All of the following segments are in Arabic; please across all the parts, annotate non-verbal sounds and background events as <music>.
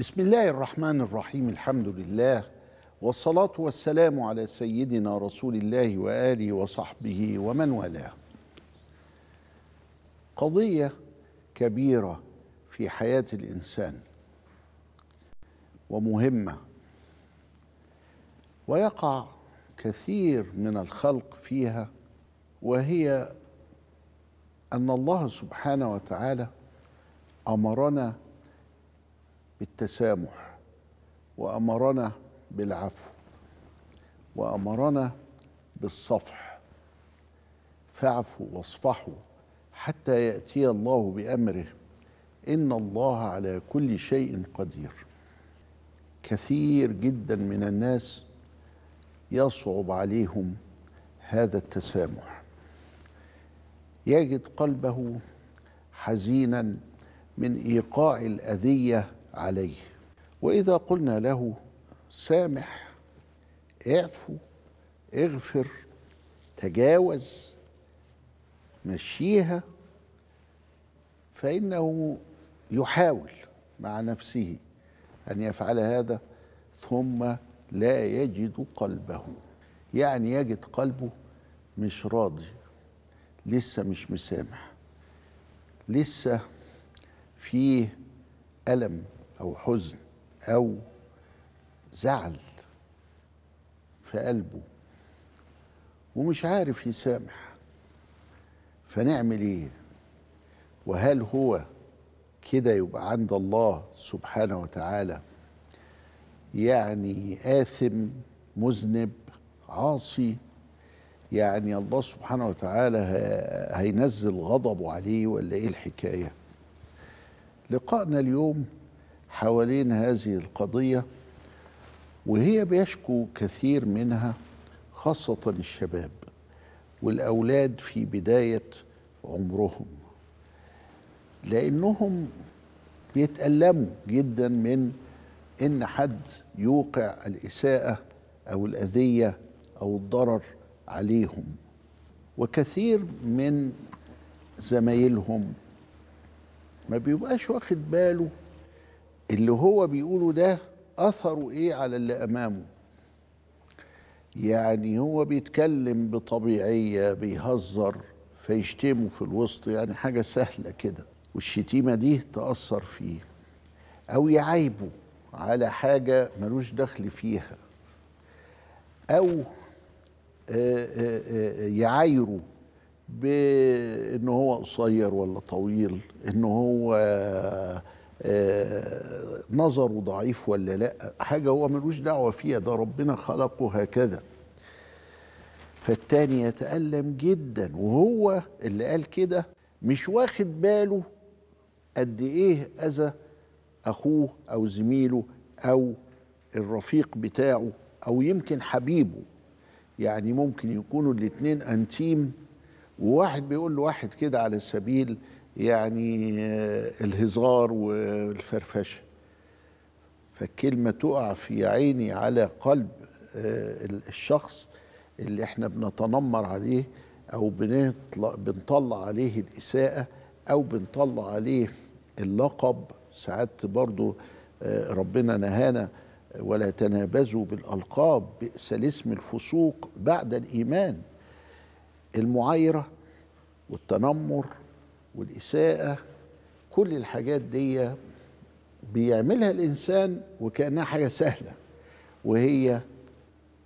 بسم الله الرحمن الرحيم الحمد لله والصلاة والسلام على سيدنا رسول الله وآله وصحبه ومن والاه قضية كبيرة في حياة الإنسان ومهمة ويقع كثير من الخلق فيها وهي أن الله سبحانه وتعالى أمرنا بالتسامح وامرنا بالعفو وامرنا بالصفح فاعفوا واصفحوا حتى ياتي الله بامره ان الله على كل شيء قدير كثير جدا من الناس يصعب عليهم هذا التسامح يجد قلبه حزينا من ايقاع الاذيه عليه واذا قلنا له سامح اعفو اغفر تجاوز مشيها فانه يحاول مع نفسه ان يفعل هذا ثم لا يجد قلبه يعني يجد قلبه مش راضي لسه مش مسامح لسه فيه الم أو حزن أو زعل في قلبه ومش عارف يسامح فنعمل ايه وهل هو كده يبقى عند الله سبحانه وتعالى يعني آثم مذنب عاصي يعني الله سبحانه وتعالى هينزل غضبه عليه ولا ايه الحكايه لقائنا اليوم حوالين هذه القضية وهي بيشكو كثير منها خاصة الشباب والأولاد في بداية عمرهم لأنهم بيتألموا جدا من إن حد يوقع الإساءة أو الأذية أو الضرر عليهم وكثير من زمايلهم ما بيبقاش واخد باله اللي هو بيقوله ده أثره إيه على اللي أمامه يعني هو بيتكلم بطبيعية بيهزر فيشتمه في الوسط يعني حاجة سهلة كده والشتيمة دي تأثر فيه أو يعيبه على حاجة ملوش دخل فيها أو آه، آه، آه، يعايره بأنه هو قصير ولا طويل أنه هو آه، نظره ضعيف ولا لا حاجة هو ملوش دعوة فيها ده ربنا خلقه هكذا فالتاني يتألم جدا وهو اللي قال كده مش واخد باله قد ايه اذى اخوه او زميله او الرفيق بتاعه او يمكن حبيبه يعني ممكن يكونوا الاتنين انتيم وواحد بيقول لواحد كده على سبيل يعني آه، الهزار والفرفشه فالكلمه تقع في عيني على قلب آه، الشخص اللي احنا بنتنمر عليه او بنطلع, بنطلع عليه الاساءه او بنطلع عليه اللقب ساعات برضو آه، ربنا نهانا ولا تنابزوا بالالقاب بئس الاسم الفسوق بعد الايمان المعايره والتنمر والإساءة كل الحاجات دي بيعملها الإنسان وكأنها حاجة سهلة وهي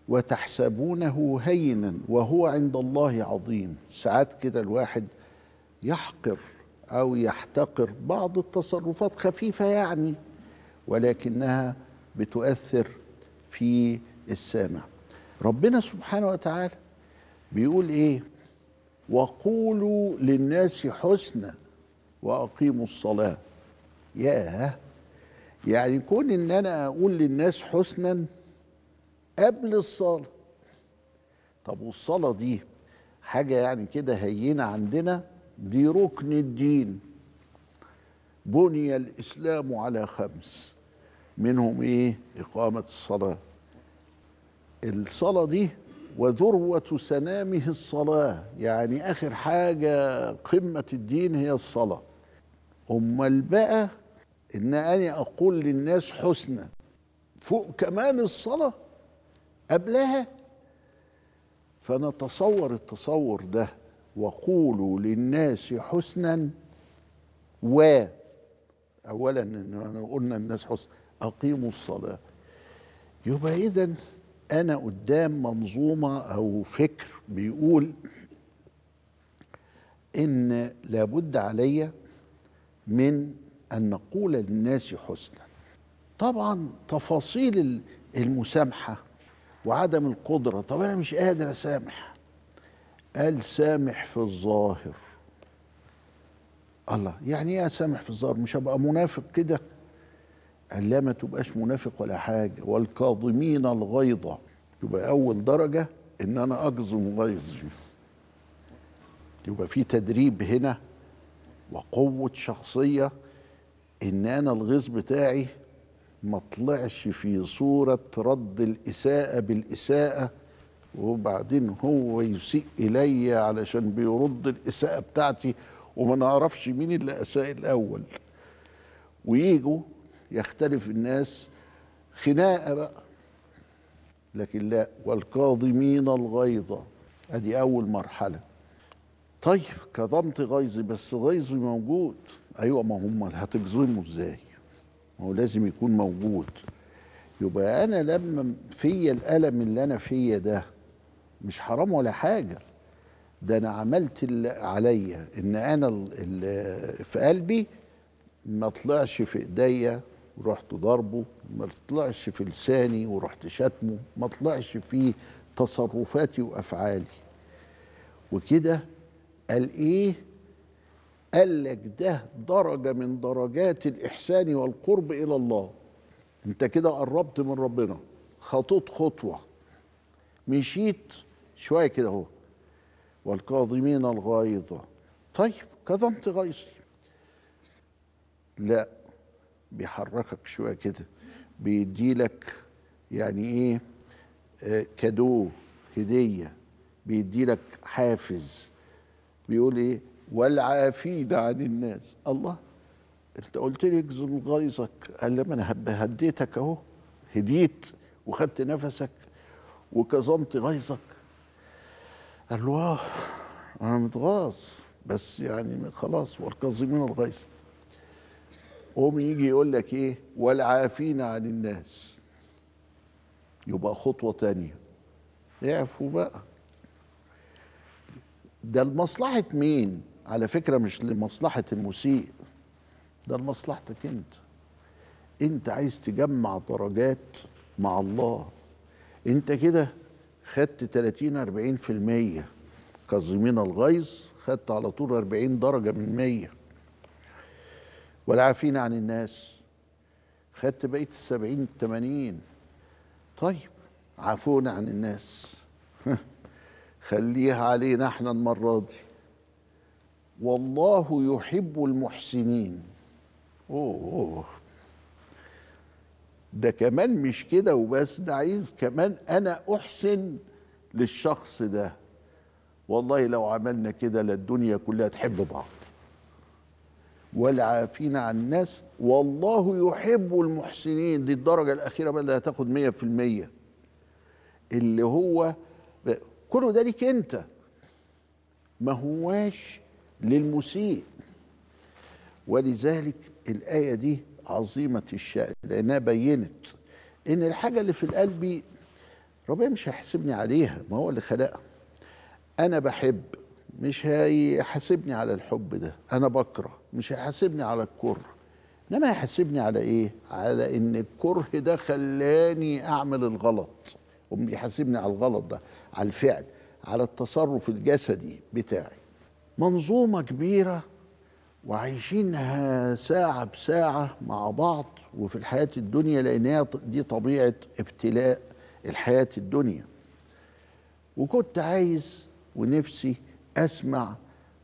وتحسبونه هينا وهو عند الله عظيم ساعات كده الواحد يحقر أو يحتقر بعض التصرفات خفيفة يعني ولكنها بتؤثر في السامع ربنا سبحانه وتعالى بيقول ايه وقولوا للناس حسنا واقيموا الصلاه ياه يعني كون ان انا اقول للناس حسنا قبل الصلاه طب والصلاه دي حاجه يعني كده هينه عندنا دي ركن الدين بني الاسلام على خمس منهم ايه اقامه الصلاه الصلاه دي وذروة سنامه الصلاة يعني آخر حاجة قمة الدين هي الصلاة أمال بقى إن أنا أقول للناس حسنى فوق كمان الصلاة قبلها فنتصور التصور ده وقولوا للناس حسنا و أولا قلنا الناس حسنا أقيموا الصلاة يبقى إذن انا قدام منظومه او فكر بيقول ان لابد علي من ان نقول للناس حسنا طبعا تفاصيل المسامحه وعدم القدره طب انا مش قادر اسامح قال سامح في الظاهر الله يعني ايه سامح في الظاهر مش هبقى منافق كده قال لا ما تبقاش منافق ولا حاجه والكاظمين الغيظه يبقى اول درجه ان انا اجزم غيظي يبقى في تدريب هنا وقوه شخصيه ان انا الغيظ بتاعي ما طلعش في صوره رد الاساءه بالاساءه وبعدين هو يسيء الي علشان بيرد الاساءه بتاعتي وما نعرفش مين اللي اساء الاول ويجوا يختلف الناس خناقه بقى لكن لا والكاظمين الغيظ ادي اول مرحله طيب كظمت غيظي بس غيظي موجود ايوه ما هم هتجظموا ازاي ما هو لازم يكون موجود يبقى انا لما فيا الالم اللي انا فيا ده مش حرام ولا حاجه ده انا عملت اللي عليا ان انا اللي في قلبي ما طلعش في ايديا ورحت ضربه ما طلعش في لساني ورحت شتمه ما طلعش في تصرفاتي وافعالي وكده قال ايه قال لك ده درجه من درجات الاحسان والقرب الى الله انت كده قربت من ربنا خطوط خطوه مشيت شويه كده اهو والكاظمين الغيظ طيب كظمت غيظي لا بيحركك شويه كده بيديلك يعني ايه آه كادو هديه بيديلك حافز بيقول ايه والعافين عن الناس الله انت قلت لي اكظم غيظك قال لما انا هديتك اهو هديت وخدت نفسك وكظمت غيظك قال له اه انا متغاظ بس يعني خلاص والكاظمين الغيظ قوم يجي يقول لك ايه والعافين عن الناس يبقى خطوه تانية اعفوا بقى ده لمصلحه مين على فكره مش لمصلحه المسيء ده لمصلحتك انت انت عايز تجمع درجات مع الله انت كده خدت 30 40% كظمين الغيظ خدت على طول 40 درجه من 100 ولا عافينا عن الناس خدت بقية السبعين التمانين طيب عافونا عن الناس <laughs> خليها علينا احنا المرة دي والله يحب المحسنين أوه, أوه. ده كمان مش كده وبس ده عايز كمان أنا أحسن للشخص ده والله لو عملنا كده للدنيا كلها تحب بعض والعافين عن الناس والله يحب المحسنين دي الدرجة الأخيرة بقى اللي هتاخد مية في المية اللي هو كله ده ليك أنت ما هواش للمسيء ولذلك الآية دي عظيمة الشأن لأنها بينت إن الحاجة اللي في القلب ربنا مش هيحاسبني عليها ما هو اللي خلقها أنا بحب مش هيحاسبني على الحب ده أنا بكره مش هيحاسبني على الكره انما هيحاسبني على ايه على ان الكره ده خلاني اعمل الغلط وبيحاسبني على الغلط ده على الفعل على التصرف الجسدي بتاعي منظومه كبيره وعايشينها ساعه بساعه مع بعض وفي الحياه الدنيا لان دي طبيعه ابتلاء الحياه الدنيا وكنت عايز ونفسي اسمع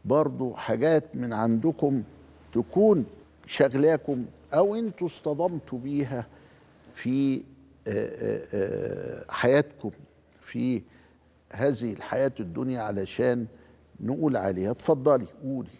برضو حاجات من عندكم تكون شغلاكم او انتوا اصطدمتوا بيها في آه، آه، آه، حياتكم في هذه الحياه الدنيا علشان نقول عليها اتفضلي قولي